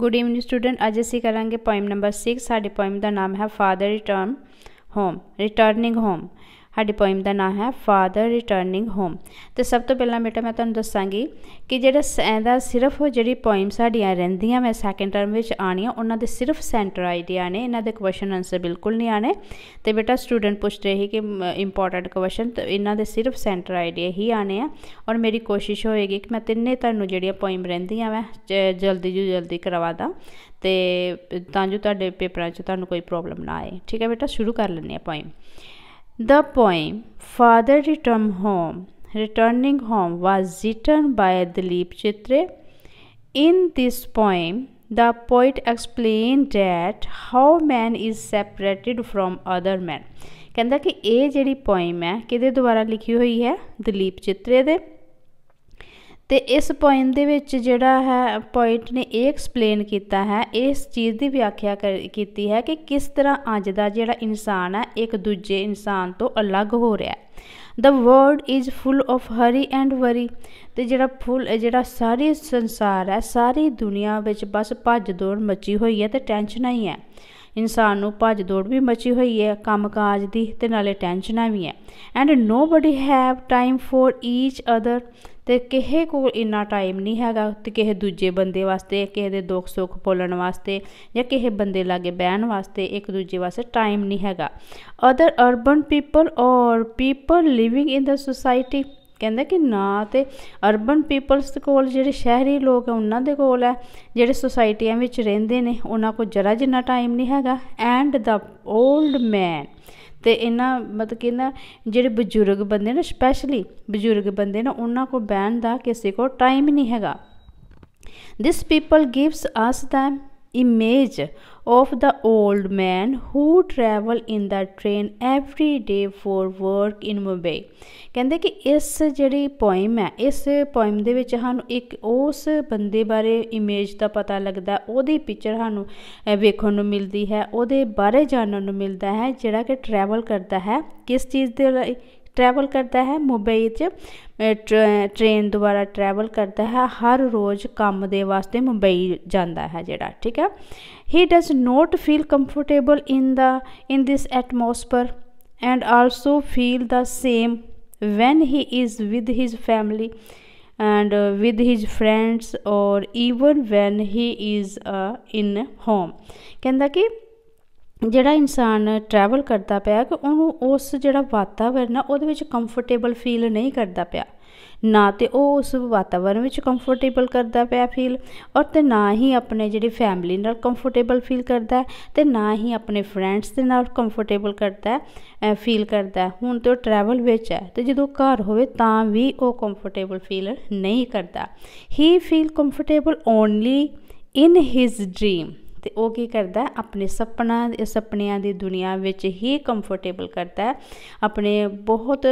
Good evening student ਅੱਜ ਅਸੀਂ ਕਰਾਂਗੇ ਪੋਇਮ ਨੰਬਰ 6 ਸਾਡੇ ਪੋਇਮ ਦਾ ਨਾਮ ਹੈ father return home returning home ਸਾਡੀ ਪੋਇਮ ਦਾ ਨਾਮ ਹੈ ਫਾਦਰ ਰਿਟਰਨਿੰਗ ਹੋਮ ਤੇ ਸਭ ਤੋਂ ਪਹਿਲਾਂ ਬੇਟਾ ਮੈਂ ਤੁਹਾਨੂੰ ਦੱਸਾਂਗੀ ਕਿ ਜਿਹੜਾ ਸੈਂਦਾ ਸਿਰਫ ਜਿਹੜੀ ਪੋਇਮ ਸਾਡੀਆਂ ਰਹਿੰਦੀਆਂ ਮੈਂ ਸੈਕੰਡ ਟਰਮ ਵਿੱਚ ਆਣੀਆਂ ਉਹਨਾਂ ਦੇ ਸਿਰਫ ਸੈਂਟਰ ਆਈਡੀਆ ਨੇ ਇਹਨਾਂ ਦੇ ਕੁਐਸਚਨ ਆਨਸਰ ਬਿਲਕੁਲ ਨਹੀਂ ਆਣੇ ਤੇ ਬੇਟਾ ਸਟੂਡੈਂਟ ਪੁੱਛ ਰਹੇ ਕਿ ਇੰਪੋਰਟੈਂਟ ਕੁਐਸਚਨ ਤੇ ਇਹਨਾਂ ਦੇ ਸਿਰਫ ਸੈਂਟਰ ਆਈਡੀਆ ਹੀ ਆਣੇ ਆ ਔਰ ਮੇਰੀ ਕੋਸ਼ਿਸ਼ ਹੋਏਗੀ ਕਿ ਮੈਂ ਤਿੰਨੇ ਤੁਹਾਨੂੰ ਜਿਹੜੀਆਂ ਪੋਇਮ ਰਹਿੰਦੀਆਂ ਮੈਂ ਜਲਦੀ ਜੂ ਜਲਦੀ ਕਰਵਾ ਦਾਂ ਤੇ ਤਾਂ ਜੋ ਤੁਹਾਡੇ ਪੇਪਰਾਂ 'ਚ ਤੁਹਾਨੂੰ ਕੋਈ ਪ੍ਰੋਬਲਮ ਨਾ ਆਏ ਠੀਕ ਹੈ ਬੇਟਾ ਸ਼ੁਰੂ ਕਰ ਲੈਂਦੇ ਆ poem The poem Father Return Home Returning Home was written by Dilip Chitre. In this poem, the poet explained that how man is separated from other man. ਕਹਿੰਦਾ ਕਿ ਇਹ ਜਿਹੜੀ ਪੋਇਮ ਹੈ ਕਿਹਦੇ ਦੁਆਰਾ ਲਿਖੀ ਹੋਈ ਹੈ ਦਲੀਪ ਚਿੱਤਰੇ ਦੇ ਤੇ ਇਸ ਪੁਆਇੰਟ ਦੇ ਵਿੱਚ ਜਿਹੜਾ ਹੈ ਪੁਆਇੰਟ ਨੇ ਇਹ ਐਕਸਪਲੇਨ ਕੀਤਾ ਹੈ ਇਸ ਚੀਜ਼ ਦੀ ਵਿਆਖਿਆ ਕੀਤੀ ਹੈ ਕਿ ਕਿਸ ਤਰ੍ਹਾਂ ਅੱਜ ਦਾ ਜਿਹੜਾ ਇਨਸਾਨ ਹੈ ਇੱਕ ਦੂਜੇ ਇਨਸਾਨ ਤੋਂ ਅਲੱਗ ਹੋ ਰਿਹਾ ਹੈ the world is full of hurry and worry ਤੇ ਜਿਹੜਾ ਫੁੱਲ ਜਿਹੜਾ ਸਾਰੀ ਸੰਸਾਰ ਹੈ ਸਾਰੀ ਦੁਨੀਆ ਵਿੱਚ ਬਸ ਭੱਜ ਦੌੜ ਮੱਚੀ ਹੋਈ ਹੈ ਤੇ ਟੈਨਸ਼ਨਾਂ ਹੀ ਹੈ ਇਨਸਾਨ ਨੂੰ ਭੱਜ ਦੌੜ ਵੀ ਮੱਚੀ ਹੋਈ ਹੈ ਕੰਮਕਾਜ ਦੀ ਤੇ ਨਾਲੇ ਟੈਨਸ਼ਨਾਂ ਵੀ ਹੈ and nobody have time for each other ਤੇ ਕਿਸੇ ਕੋਲ ਇੰਨਾ ਟਾਈਮ ਨਹੀਂ ਹੈਗਾ ਤੇ ਕਿਸੇ ਦੂਜੇ ਬੰਦੇ ਵਾਸਤੇ ਕਿਸੇ ਦੇ ਦੁੱਖ ਸੁੱਖ ਭੋਲਣ ਵਾਸਤੇ ਜਾਂ ਕਿਸੇ ਬੰਦੇ ਲਾਗੇ ਬਹਿਣ ਵਾਸਤੇ ਇੱਕ ਦੂਜੇ ਵਾਸਤੇ ਟਾਈਮ ਨਹੀਂ ਹੈਗਾ other urban people or people living in the society ਕਹਿੰਦਾ ਕਿ ਨਾ ਤੇ ਅਰਬਨ ਪੀਪਲਸ ਕੋਲ ਜਿਹੜੇ ਸ਼ਹਿਰੀ ਲੋਕ ਆ ਉਹਨਾਂ ਦੇ ਕੋਲ ਹੈ ਜਿਹੜੇ ਸੋਸਾਇਟੀਆਂ ਵਿੱਚ ਰਹਿੰਦੇ ਨੇ ਉਹਨਾਂ ਕੋਲ ਜਰਾ ਜਿੰਨਾ ਟਾਈਮ ਨਹੀਂ ਹੈਗਾ ਐਂਡ ਦਾ 올ਡ ਮੈਨ ਤੇ ਇਹਨਾਂ ਮਤਲਬ ਕਿ ਨਾ ਜਿਹੜੇ ਬਜ਼ੁਰਗ ਬੰਦੇ ਨੇ ਸਪੈਸ਼ਲੀ ਬਜ਼ੁਰਗ ਬੰਦੇ ਨੇ ਉਹਨਾਂ ਕੋਲ ਬੈਨ ਦਾ ਕਿਸੇ ਕੋਲ ਟਾਈਮ ਨਹੀਂ ਹੈਗਾ this people gives us them image of the old man who travel in the train every day for work in Mumbai ਕਹਿੰਦੇ ਕਿ ਇਸ ਜਿਹੜੀ ਪੋਇਮ ਹੈ ਇਸ ਪੋਇਮ ਦੇ ਵਿੱਚ ਸਾਨੂੰ ਇੱਕ ਉਸ ਬੰਦੇ ਬਾਰੇ ਇਮੇਜ ਦਾ ਪਤਾ ਲੱਗਦਾ ਉਹਦੀ ਪਿਕਚਰ ਸਾਨੂੰ ਵੇਖਣ ਨੂੰ ਮਿਲਦੀ ਹੈ ਉਹਦੇ ਬਾਰੇ ਜਾਣਨ ਨੂੰ ਮਿਲਦਾ ਹੈ ਜਿਹੜਾ ਕਿ ਟਰੈਵਲ ਕਰਦਾ ਹੈ ਕਿਸ ਚੀਜ਼ ਦੇ ਲਈ ट्रैवल करता है मुंबई च ट्रेन द्वारा ट्रैवल करता है हर रोज काम के वास्ते मुंबई जाता है जेह्ड़ा ठीक है he does not feel comfortable in the in this atmosphere and also feel the same when he is with his family and with his friends और even when he is in home कहता कि ਜਿਹੜਾ ਇਨਸਾਨ travel ਕਰਦਾ ਪਿਆ ਕਿ ਉਹਨੂੰ ਉਸ ਜਿਹੜਾ ਵਾਤਾਵਰਨ ਆ ਉਹਦੇ ਵਿੱਚ ਕੰਫਰਟੇਬਲ ਫੀਲ ਨਹੀਂ ਕਰਦਾ ਪਿਆ ਨਾ ਤੇ ਉਹ ਉਸ ਵਾਤਾਵਰਨ ਵਿੱਚ ਕੰਫਰਟੇਬਲ ਕਰਦਾ ਪਿਆ ਫੀਲ ਔਰ ਤੇ ਨਾ ਹੀ ਆਪਣੇ ਜਿਹੜੀ ਫੈਮਿਲੀ ਨਾਲ ਕੰਫਰਟੇਬਲ ਫੀਲ ਕਰਦਾ ਤੇ ਨਾ ਹੀ ਆਪਣੇ ਫਰੈਂਡਸ ਦੇ ਨਾਲ ਕੰਫਰਟੇਬਲ ਕਰਦਾ ਫੀਲ ਕਰਦਾ ਹੁਣ ਤੇ ਉਹ ਟਰੈਵਲ ਵਿੱਚ ਹੈ ਤੇ ਜਦੋਂ ਘਰ ਹੋਵੇ ਤਾਂ ਵੀ ਉਹ ਕੰਫਰਟੇਬਲ ਫੀਲ ਨਹੀਂ ਕਰਦਾ he feel comfortable only in his dream ਤੇ ਉਹ ਕੀ ਕਰਦਾ ਆਪਣੇ ਸੁਪਨਾ ਸੁਪਨਿਆਂ ਦੀ ਦੁਨੀਆ ਵਿੱਚ ਹੀ ਕੰਫਰਟੇਬਲ ਕਰਦਾ ਆਪਣੇ ਬਹੁਤ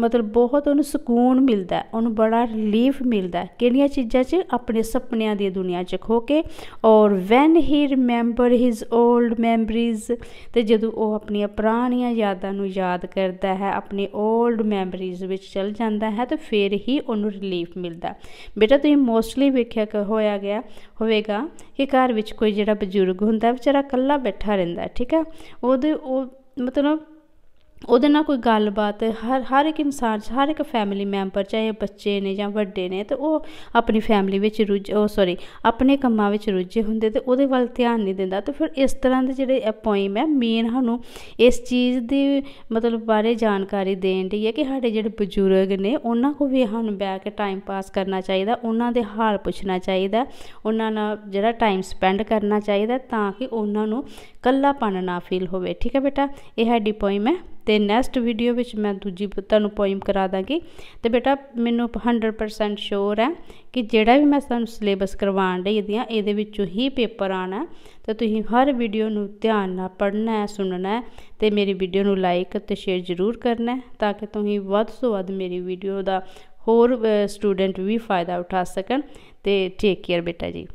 ਮਤਲਬ ਬਹੁਤ ਉਹਨੂੰ ਸਕੂਨ ਮਿਲਦਾ ਉਹਨੂੰ ਬੜਾ ਰਿਲੀਫ ਮਿਲਦਾ ਕਿਹੜੀਆਂ ਚੀਜ਼ਾਂ 'ਚ ਆਪਣੇ ਸੁਪਨਿਆਂ ਦੀ ਦੁਨੀਆ 'ਚ ਖੋ ਕੇ ਔਰ when he remember his old memories ਤੇ ਜਦੋਂ ਉਹ ਆਪਣੀਆਂ ਪੁਰਾਣੀਆਂ ਯਾਦਾਂ ਨੂੰ ਯਾਦ ਕਰਦਾ ਹੈ ਆਪਣੇ 올ਡ ਮੈਮਰੀਜ਼ ਵਿੱਚ ਚਲ ਜਾਂਦਾ ਹੈ ਤਾਂ ਫਿਰ ਹੀ ਉਹਨੂੰ ਰਿਲੀਫ ਮਿਲਦਾ ਬੇਟਾ ਤੁਸੀਂ ਮੋਸਟਲੀ ਵੇਖਿਆ ਹੋਇਆ ਗਿਆ ਹੋਵੇਗਾ ਕਿ ਘਰ ਵਿੱਚ ਕੋਈ ਜਿਹੜਾ ਬਜ਼ੁਰਗ ਹੁੰਦਾ ਵਿਚਾਰਾ ਇਕੱਲਾ ਬੈਠਾ ਰਹਿੰਦਾ ਠੀਕ ਆ ਉਹਦੇ ਉਹ ਮਤਲਬ ਉਹਦੇ ਨਾਲ ਕੋਈ ਗੱਲਬਾਤ ਹਰ ਹਰ ਇੱਕ ਇਨਸਾਨ ਹਰ ਇੱਕ ਫੈਮਿਲੀ ਮੈਂਬਰ ਚਾਹੇ ਬੱਚੇ ਨੇ ਜਾਂ ਵੱਡੇ ਨੇ ਤੇ ਉਹ ਆਪਣੀ ਫੈਮਿਲੀ ਵਿੱਚ ਰੁੱਝ ਉਹ ਸੌਰੀ ਆਪਣੇ ਕੰਮਾਂ ਵਿੱਚ ਰੁੱਝੇ ਹੁੰਦੇ ਤੇ ਉਹਦੇ ਵੱਲ ਧਿਆਨ ਨਹੀਂ ਦਿੰਦਾ ਤੇ ਫਿਰ ਇਸ ਤਰ੍ਹਾਂ ਦੇ ਜਿਹੜੇ ਪੋਇਮ ਹੈ ਮੇਨ ਸਾਨੂੰ ਇਸ ਚੀਜ਼ ਦੀ ਮਤਲਬ ਬਾਰੇ ਜਾਣਕਾਰੀ ਦੇਣ ਦੀ ਹੈ ਕਿ ਸਾਡੇ ਜਿਹੜੇ ਬਜ਼ੁਰਗ ਨੇ ਉਹਨਾਂ ਕੋ ਵੀ ਹਨ ਬੈ ਕੇ ਟਾਈਮ ਪਾਸ ਕਰਨਾ ਚਾਹੀਦਾ ਉਹਨਾਂ ਦੇ ਹਾਲ ਪੁੱਛਣਾ ਚਾਹੀਦਾ ਉਹਨਾਂ ਨਾਲ ਜਿਹੜਾ ਟਾਈਮ ਸਪੈਂਡ ਕਰਨਾ ਚਾਹੀਦਾ ਤਾਂ ਕਿ ਉਹਨਾਂ ਨੂੰ ਕੱਲਾਪਣ ਨਾ ਫੀਲ ਹੋਵੇ ਠੀਕ ਹੈ ਬੇਟਾ ਇਹ ਹੈ ਪੋਇਮ ਤੇ ਨੈਕਸਟ ਵੀਡੀਓ ਵਿੱਚ ਮੈਂ ਦੂਜੀ ਤੁਹਾਨੂੰ ਪੋਇਮ ਕਰਾ ਦਾਂਗੀ ਤੇ ਬੇਟਾ ਮੈਨੂੰ 100% ਸ਼ੋਰ ਹੈ ਕਿ ਜਿਹੜਾ ਵੀ ਮੈਂ ਤੁਹਾਨੂੰ ਸਿਲੇਬਸ ਕਰਵਾਉਣ ਲਈ ਦਿਆਂ ਇਹਦੇ ਵਿੱਚੋਂ ਹੀ ਪੇਪਰ ਆਣਾ ਤੇ ਤੁਸੀਂ ਹਰ ਵੀਡੀਓ ਨੂੰ ਧਿਆਨ ਨਾਲ ਪੜ੍ਹਨਾ ਹੈ ਸੁਣਨਾ ਹੈ ਤੇ ਮੇਰੀ ਵੀਡੀਓ ਨੂੰ ਲਾਈਕ ਤੇ ਸ਼ੇਅਰ ਜ਼ਰੂਰ ਕਰਨਾ ਤਾਂ ਕਿ ਤੁਸੀਂ ਵੱਧ ਤੋਂ ਵੱਧ ਮੇਰੀ ਵੀਡੀਓ ਦਾ ਹੋਰ ਸਟੂਡੈਂਟ ਵੀ ਫਾਇਦਾ ਉਠਾ ਸਕਣ ਤੇ ਟੇਕ ਕੇਅਰ ਬੇਟਾ ਜੀ